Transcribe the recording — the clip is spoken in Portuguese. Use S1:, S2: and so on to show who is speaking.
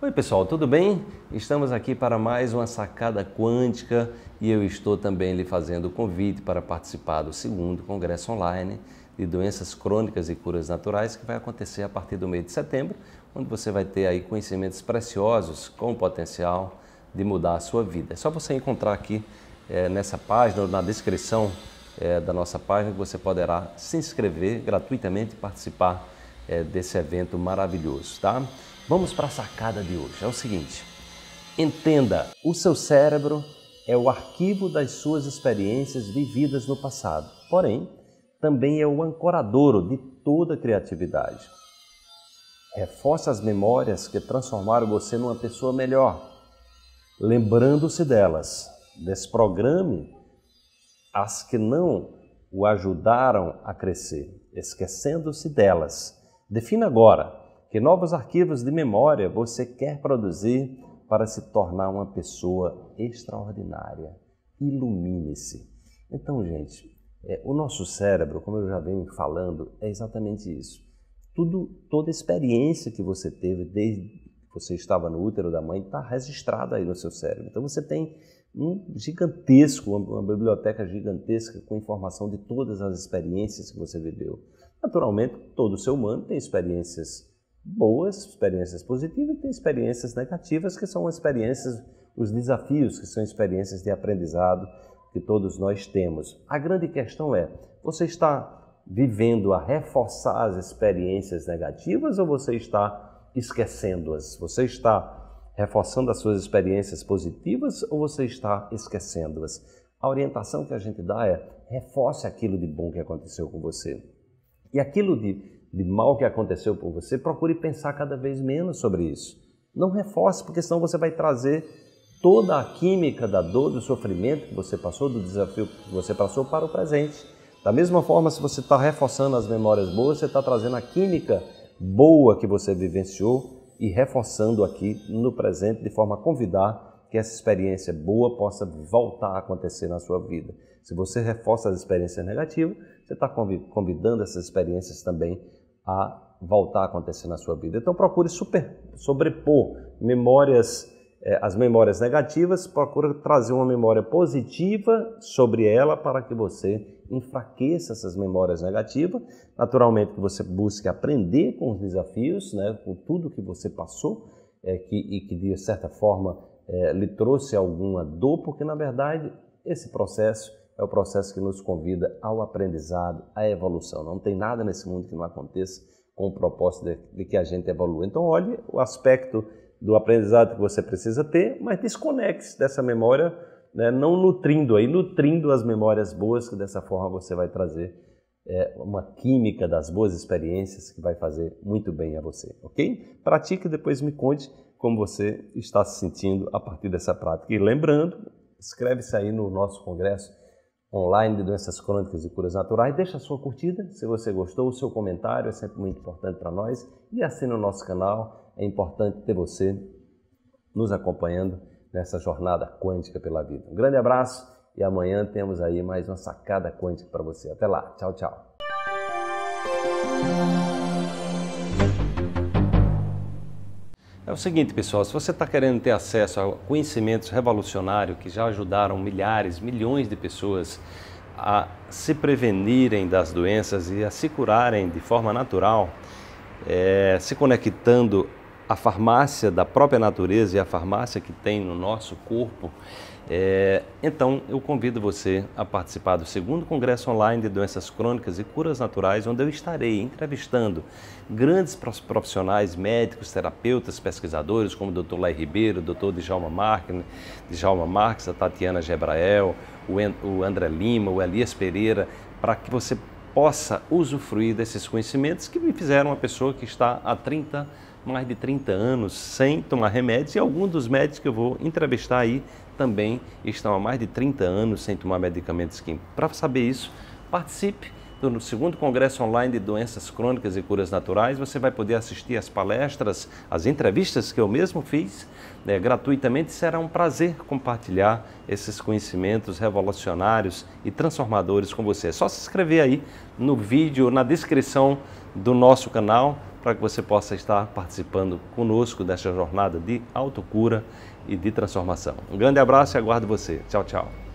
S1: Oi, pessoal, tudo bem? Estamos aqui para mais uma sacada quântica e eu estou também lhe fazendo o convite para participar do segundo congresso online de doenças crônicas e curas naturais que vai acontecer a partir do mês de setembro, onde você vai ter aí conhecimentos preciosos com o potencial de mudar a sua vida. É só você encontrar aqui é, nessa página ou na descrição é, da nossa página que você poderá se inscrever gratuitamente e participar é, desse evento maravilhoso, tá? Vamos para a sacada de hoje. É o seguinte: entenda, o seu cérebro é o arquivo das suas experiências vividas no passado, porém, também é o ancoradouro de toda criatividade. Reforça as memórias que transformaram você numa pessoa melhor, lembrando-se delas. Desprograme as que não o ajudaram a crescer, esquecendo-se delas Defina agora que novos arquivos de memória você quer produzir para se tornar uma pessoa extraordinária. Ilumine-se. Então, gente, é, o nosso cérebro, como eu já venho falando, é exatamente isso. Tudo, toda experiência que você teve desde que você estava no útero da mãe está registrada aí no seu cérebro. Então você tem um gigantesco, uma biblioteca gigantesca com informação de todas as experiências que você viveu. Naturalmente, todo ser humano tem experiências boas, experiências positivas e tem experiências negativas, que são experiências, os desafios, que são experiências de aprendizado que todos nós temos. A grande questão é: você está vivendo a reforçar as experiências negativas ou você está esquecendo-as? Você está reforçando as suas experiências positivas ou você está esquecendo-as? A orientação que a gente dá é reforce aquilo de bom que aconteceu com você. E aquilo de, de mal que aconteceu por você, procure pensar cada vez menos sobre isso. Não reforce, porque senão você vai trazer toda a química da dor, do sofrimento que você passou, do desafio que você passou para o presente. Da mesma forma, se você está reforçando as memórias boas, você está trazendo a química boa que você vivenciou e reforçando aqui no presente de forma a convidar que essa experiência boa possa voltar a acontecer na sua vida. Se você reforça as experiências negativas, você está convidando essas experiências também a voltar a acontecer na sua vida. Então procure super, sobrepor memórias, eh, as memórias negativas, procure trazer uma memória positiva sobre ela para que você enfraqueça essas memórias negativas. Naturalmente que você busque aprender com os desafios, né, com tudo que você passou, eh, que, e que de certa forma é, lhe trouxe alguma dor, porque na verdade esse processo é o processo que nos convida ao aprendizado, à evolução. Não tem nada nesse mundo que não aconteça com o propósito de, de que a gente evolua. Então, olhe o aspecto do aprendizado que você precisa ter, mas desconecte-se dessa memória, né, não nutrindo aí, nutrindo as memórias boas que dessa forma você vai trazer é uma química das boas experiências que vai fazer muito bem a você, ok? Pratique e depois me conte como você está se sentindo a partir dessa prática. E lembrando, inscreve-se aí no nosso congresso online de doenças crônicas e curas naturais. Deixa a sua curtida se você gostou, o seu comentário é sempre muito importante para nós. E assina o nosso canal, é importante ter você nos acompanhando nessa jornada quântica pela vida. Um grande abraço e amanhã temos aí mais uma sacada quântica para você. Até lá. Tchau, tchau. É o seguinte, pessoal, se você está querendo ter acesso a conhecimentos revolucionários que já ajudaram milhares, milhões de pessoas a se prevenirem das doenças e a se curarem de forma natural, é, se conectando a farmácia da própria natureza e a farmácia que tem no nosso corpo, é, então eu convido você a participar do segundo congresso online de doenças crônicas e curas naturais, onde eu estarei entrevistando grandes profissionais, médicos, terapeutas, pesquisadores, como o Dr. Lai Ribeiro, o Dr. Djalma Marques, Djalma Marques, a Tatiana Gebrael, o André Lima, o Elias Pereira, para que você possa usufruir desses conhecimentos que me fizeram uma pessoa que está há 30, mais de 30 anos sem tomar remédios e alguns dos médicos que eu vou entrevistar aí também estão há mais de 30 anos sem tomar medicamentos químicos. Para saber isso, participe no segundo Congresso Online de Doenças Crônicas e Curas Naturais, você vai poder assistir às palestras, às entrevistas que eu mesmo fiz né, gratuitamente. Será um prazer compartilhar esses conhecimentos revolucionários e transformadores com você. É só se inscrever aí no vídeo, na descrição do nosso canal, para que você possa estar participando conosco dessa jornada de autocura e de transformação. Um grande abraço e aguardo você. Tchau, tchau.